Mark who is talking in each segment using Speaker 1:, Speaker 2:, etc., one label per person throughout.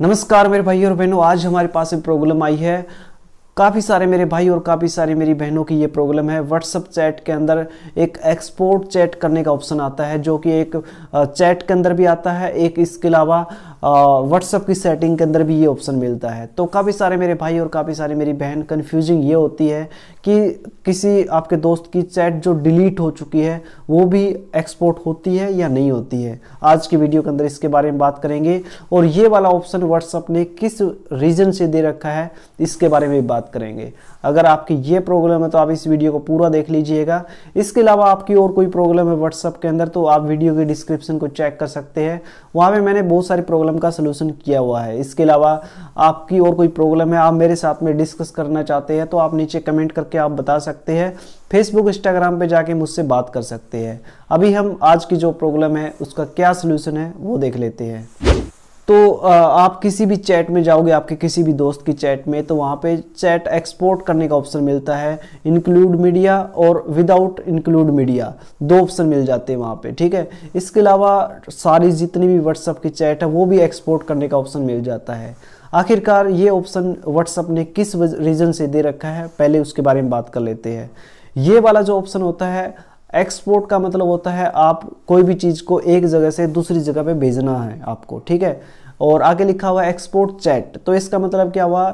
Speaker 1: नमस्कार मेरे भाई और बहनों आज हमारे पास एक प्रॉब्लम आई है काफ़ी सारे मेरे भाई और काफ़ी सारी मेरी बहनों की ये प्रॉब्लम है व्हाट्सअप चैट के अंदर एक एक्सपोर्ट चैट करने का ऑप्शन आता है जो कि एक चैट के अंदर भी आता है एक इसके अलावा व्हाट्सअप की सेटिंग के अंदर भी ये ऑप्शन मिलता है तो काफ़ी सारे मेरे भाई और काफ़ी सारी मेरी बहन कन्फ्यूजिंग ये होती है कि किसी आपके दोस्त की चैट जो डिलीट हो चुकी है वो भी एक्सपोर्ट होती है या नहीं होती है आज की वीडियो के अंदर इसके बारे में बात करेंगे और ये वाला ऑप्शन व्हाट्सअप ने किस रीज़न से दे रखा है इसके बारे में बात करेंगे अगर आपकी ये प्रॉब्लम है तो आप इस वीडियो को पूरा देख लीजिएगा इसके अलावा आपकी और कोई प्रॉब्लम है व्हाट्सअप के अंदर तो आप वीडियो के डिस्क्रिप्शन को चेक कर सकते हैं वहाँ पर मैंने बहुत सारी प्रॉब्लम प्रॉब्लम का सलूशन किया हुआ है इसके अलावा आपकी और कोई प्रॉब्लम है आप मेरे साथ में डिस्कस करना चाहते हैं तो आप नीचे कमेंट करके आप बता सकते हैं फेसबुक इंस्टाग्राम पे जाके मुझसे बात कर सकते हैं अभी हम आज की जो प्रॉब्लम है उसका क्या सलूशन है वो देख लेते हैं तो आप किसी भी चैट में जाओगे आपके किसी भी दोस्त की चैट में तो वहाँ पे चैट एक्सपोर्ट करने का ऑप्शन मिलता है इंक्लूड मीडिया और विदाउट इंक्लूड मीडिया दो ऑप्शन मिल जाते हैं वहाँ पे ठीक है इसके अलावा सारी जितनी भी व्हाट्सअप की चैट है वो भी एक्सपोर्ट करने का ऑप्शन मिल जाता है आखिरकार ये ऑप्शन व्हाट्सअप ने किस रीज़न से दे रखा है पहले उसके बारे में बात कर लेते हैं ये वाला जो ऑप्शन होता है एक्सपोर्ट का मतलब होता है आप कोई भी चीज़ को एक जगह से दूसरी जगह पे भेजना है आपको ठीक है और आगे लिखा हुआ एक्सपोर्ट चैट तो इसका मतलब क्या हुआ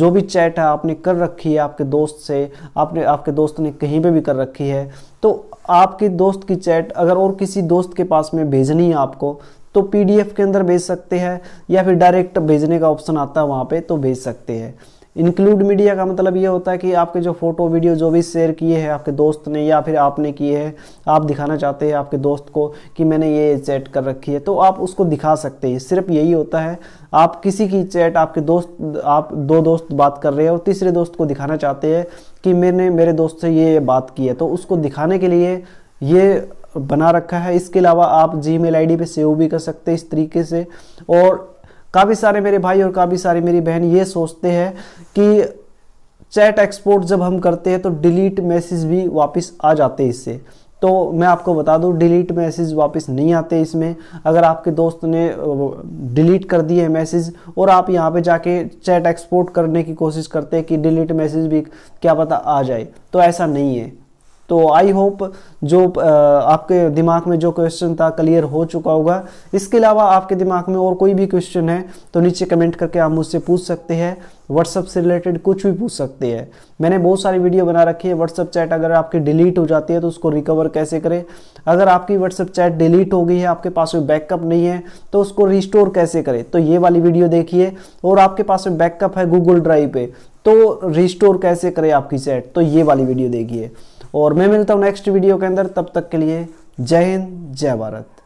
Speaker 1: जो भी चैट है आपने कर रखी है आपके दोस्त से आपने आपके दोस्त ने कहीं पे भी कर रखी है तो आपके दोस्त की चैट अगर और किसी दोस्त के पास में भेजनी है आपको तो पी के अंदर भेज सकते हैं या फिर डायरेक्ट भेजने का ऑप्शन आता है वहाँ पर तो भेज सकते हैं इंक्लूड मीडिया का मतलब ये होता है कि आपके जो फ़ोटो वीडियो जो भी शेयर किए हैं आपके दोस्त ने या फिर आपने किए हैं आप दिखाना चाहते हैं आपके दोस्त को कि मैंने ये चैट कर रखी है तो आप उसको दिखा सकते हैं सिर्फ यही होता है आप किसी की चैट आपके दोस्त आप दो दोस्त बात कर रहे हैं और तीसरे दोस्त को दिखाना चाहते हैं कि मैंने मेरे दोस्त से ये बात की है तो उसको दिखाने के लिए ये बना रखा है इसके अलावा आप जी मेल आई पर सेव भी कर सकते हैं इस तरीके से और काफ़ी सारे मेरे भाई और काफ़ी सारी मेरी बहन ये सोचते हैं कि चैट एक्सपोर्ट जब हम करते हैं तो डिलीट मैसेज भी वापस आ जाते हैं इससे तो मैं आपको बता दूं डिलीट मैसेज वापस नहीं आते इसमें अगर आपके दोस्त ने डिलीट कर दिए मैसेज और आप यहाँ पे जाके चैट एक्सपोर्ट करने की कोशिश करते हैं कि डिलीट मैसेज भी क्या पता आ जाए तो ऐसा नहीं है तो आई होप जो आपके दिमाग में जो क्वेश्चन था क्लियर हो चुका होगा इसके अलावा आपके दिमाग में और कोई भी क्वेश्चन है तो नीचे कमेंट करके आप मुझसे पूछ सकते हैं व्हाट्सअप से रिलेटेड कुछ भी पूछ सकते हैं मैंने बहुत सारी वीडियो बना रखी है व्हाट्सअप चैट अगर आपकी डिलीट हो जाती है तो उसको रिकवर कैसे करें अगर आपकी व्हाट्सअप चैट डिलीट हो गई है आपके पास में बैकअप नहीं है तो उसको रिस्टोर कैसे करें तो ये वाली वीडियो देखिए और आपके पास में बैकअप है गूगल ड्राइव पर तो रिस्टोर कैसे करें आपकी चैट तो ये वाली वीडियो देखिए और मैं मिलता हूँ नेक्स्ट वीडियो के अंदर तब तक के लिए जय हिंद जय भारत